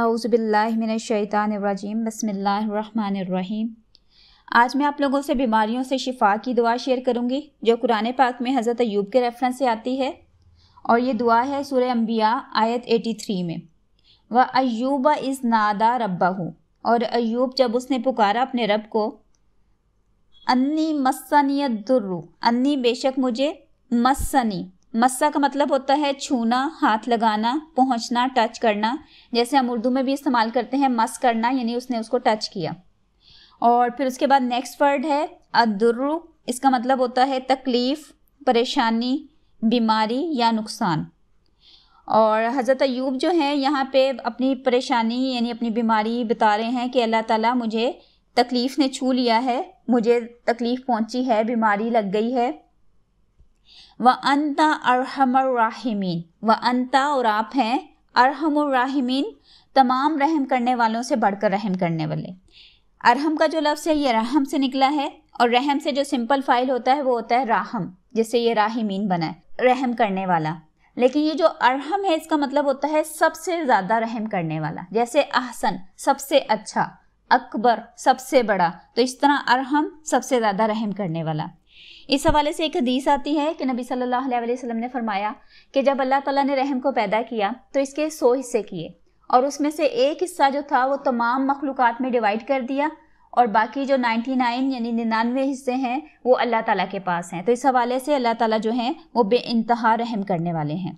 अज़बिल्लिमिनशैतानरजीम बसमीम आज मैं आप लोगों से बीमारियों से शिफा की दुआ शेयर करूंगी जो कुरान पाक में हज़रत ऐब के रेफरेंस से आती है और ये दुआ है सूर्य अम्बिया आयत 83 में व अयूब इस नादा रब्बा हूँ और अयूब जब उसने पुकारा अपने रब को अन्नी मस्सनीत दुर्रु अन्नी बेशक मुझे मस्सनी मस्सा का मतलब होता है छूना हाथ लगाना पहुंचना टच करना जैसे हम उर्दू में भी इस्तेमाल करते हैं मस करना यानी उसने उसको टच किया और फिर उसके बाद नेक्स्ट वर्ड है अदुर्रु इसका मतलब होता है तकलीफ़ परेशानी बीमारी या नुकसान और हज़रत अयूब जो है यहाँ पे अपनी परेशानी यानी अपनी बीमारी बता रहे हैं कि अल्लाह ताला मुझे तकलीफ़ ने छू लिया है मुझे तकलीफ़ पहुँची है बीमारी लग गई है व अंता अरहमराहिमीन व अंता और आप हैं अरहमराहिमीन तमाम रहम करने वालों से बढ़कर रहम करने वाले अरहम का जो लफ्ज़ है ये रहम से निकला है और रहम से जो सिंपल फाइल होता है वो होता है राहम जिससे ये राहिमीन बना है रहम करने वाला लेकिन ये जो अरहम है इसका मतलब होता है सबसे ज़्यादा रहम करने वाला जैसे अहसन सबसे अच्छा अकबर सबसे बड़ा तो इस तरह अरहम सबसे ज़्यादा रहम करने वाला इस हवाले से एक हदीस आती है कि नबी सल्लल्लाहु अलैहि वसल्लम ने फरमाया कि जब अल्लाह ताला ने रहम को पैदा किया तो इसके सौ हिस्से किए और उसमें से एक हिस्सा जो था वो तमाम मखलूक में डिवाइड कर दिया और बाकी जो 99 यानी निन्यानवे हिस्से हैं वो अल्लाह ताला के पास हैं तो इस हवाले से अल्लाह ताला जो हैं वो बे इंतहा रहम करने वाले हैं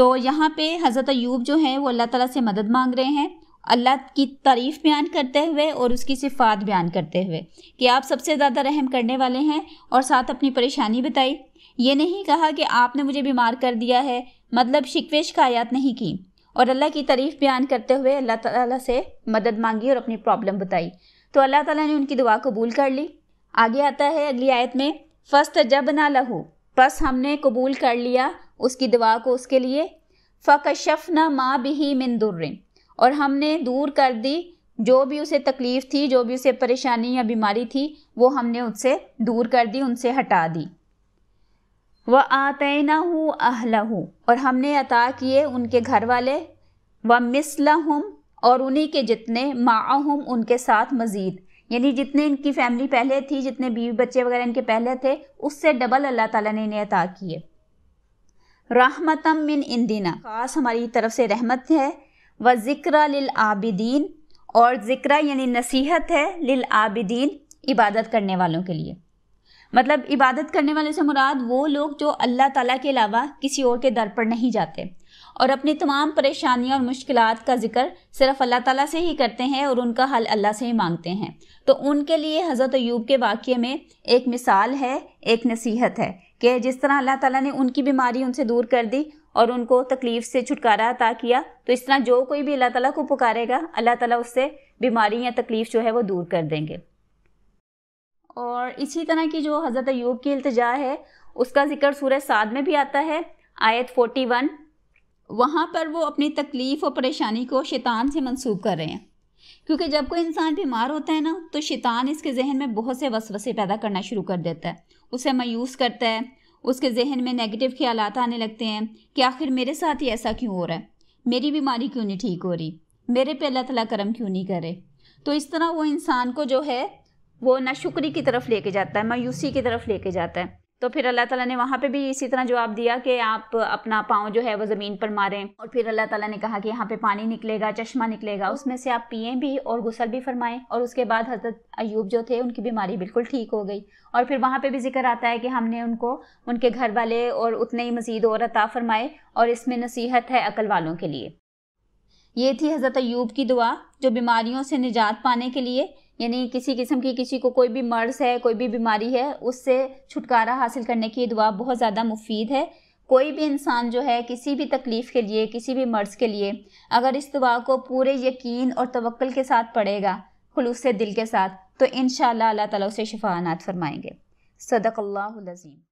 तो यहाँ पे हज़रत अयूब जो हैं वो अल्लाह ताला से मदद मांग रहे हैं अल्लाह की तारीफ़ बयान करते हुए और उसकी सिफात बयान करते हुए कि आप सबसे ज़्यादा रहम करने वाले हैं और साथ अपनी परेशानी बताई ये नहीं कहा कि आपने मुझे बीमार कर दिया है मतलब शिकवे शिकायत नहीं की और अल्लाह की तारीफ़ बयान करते हुए अल्लाह ताला से मदद मांगी और अपनी प्रॉब्लम बताई तो अल्लाह ताला ने उनकी दुआ कबूल कर ली आगे आता है अगली आयत में फ़स्त जब ना लहू बस हमने कबूल कर लिया उसकी दुआ को उसके लिए फ़कशफ ना माँ मिन दुर्रिन और हमने दूर कर दी जो भी उसे तकलीफ़ थी जो भी उसे परेशानी या बीमारी थी वो हमने उससे दूर कर दी उनसे हटा दी व आतना हूँ अहला हूँ और हमने अता किए उनके घर वाले व मिसला हम और उन्हीं के जितने माँ हम उनके साथ मज़ीद यानी जितने इनकी फैमिली पहले थी जितने बीवी बच्चे वगैरह इनके पहले थे उससे डबल अल्लाह ताला ने इन्हें अता किए रहमतम मिन इंदिना ख़ास हमारी तरफ से रहमत है व ज़िक्र लिल आबिदीन और ज़िक्र यानी नसीहत है लिल आबिदीन इबादत करने वालों के लिए मतलब इबादत करने वाले से मुराद वो लोग जो अल्लाह ताला के अलावा किसी और के दर पर नहीं जाते और अपनी तमाम परेशानियों और मुश्किल का जिक्र सिर्फ अल्लाह ताला से ही करते हैं और उनका हल अल्लाह से ही मांगते हैं तो उनके लिए हज़रत अयूब के वाक्य में एक मिसाल है एक नसीहत है कि जिस तरह अल्लाह ताला ने उनकी बीमारी उनसे दूर कर दी और उनको तकलीफ़ से छुटकारा अता किया तो इस तरह जो कोई भी अल्लाह ताला को पुकारेगा अल्लाह ताला उससे बीमारी या तकलीफ़ जो है वो दूर कर देंगे और इसी तरह की जो हज़रत यूब की अल्तजा है उसका जिक्र सूर्य साद में भी आता है आयत फोर्टी वन वहाँ पर वो अपनी तकलीफ़ और परेशानी को शैतान से मंसूब कर रहे हैं क्योंकि जब कोई इंसान बीमार होता है ना तो शैतान इसके जहन में बहुत से वसवसे पैदा करना शुरू कर देता है उसे मायूस करता है उसके जहन में नेगेटिव ख्याल आने लगते हैं कि आखिर मेरे साथ ही ऐसा क्यों हो रहा है मेरी बीमारी क्यों नहीं ठीक हो रही मेरे पे अल्लाह तला करम क्यों नहीं करे तो इस तरह वो इंसान को जो है वो नाशुक्री की तरफ लेके जाता है मायूसी की तरफ लेके जाता है तो फिर अल्लाह ताला ने वहाँ पे भी इसी तरह जवाब दिया कि आप अपना पाँव जो है वो ज़मीन पर मारें और फिर अल्लाह ताला ने कहा कि यहाँ पे पानी निकलेगा चश्मा निकलेगा उसमें से आप पिए भी और गुसल भी फरमाएं और उसके बाद हज़रत अयूब जो थे उनकी बीमारी बिल्कुल ठीक हो गई और फिर वहाँ पर भी जिक्र आता है कि हमने उनको उनके घर वाले और उतने ही मज़ीद और अता फ़रमाए और इसमें नसीहत है अकल वालों के लिए ये थी हज़रत अयूब की दुआ जो बीमारियों से निजात पाने के लिए यानी किसी किस्म की किसी को कोई भी मर्ज़ है कोई भी बीमारी है उससे छुटकारा हासिल करने की दुआ बहुत ज़्यादा मुफीद है कोई भी इंसान जो है किसी भी तकलीफ़ के लिए किसी भी मर्ज़ के लिए अगर इस दुआ को पूरे यकीन और तवक्ल के साथ पढ़ेगा खलूस दिल के साथ तो इन शाह ताला उसे शफानात फरमाएंगे सदक अल्लाजीम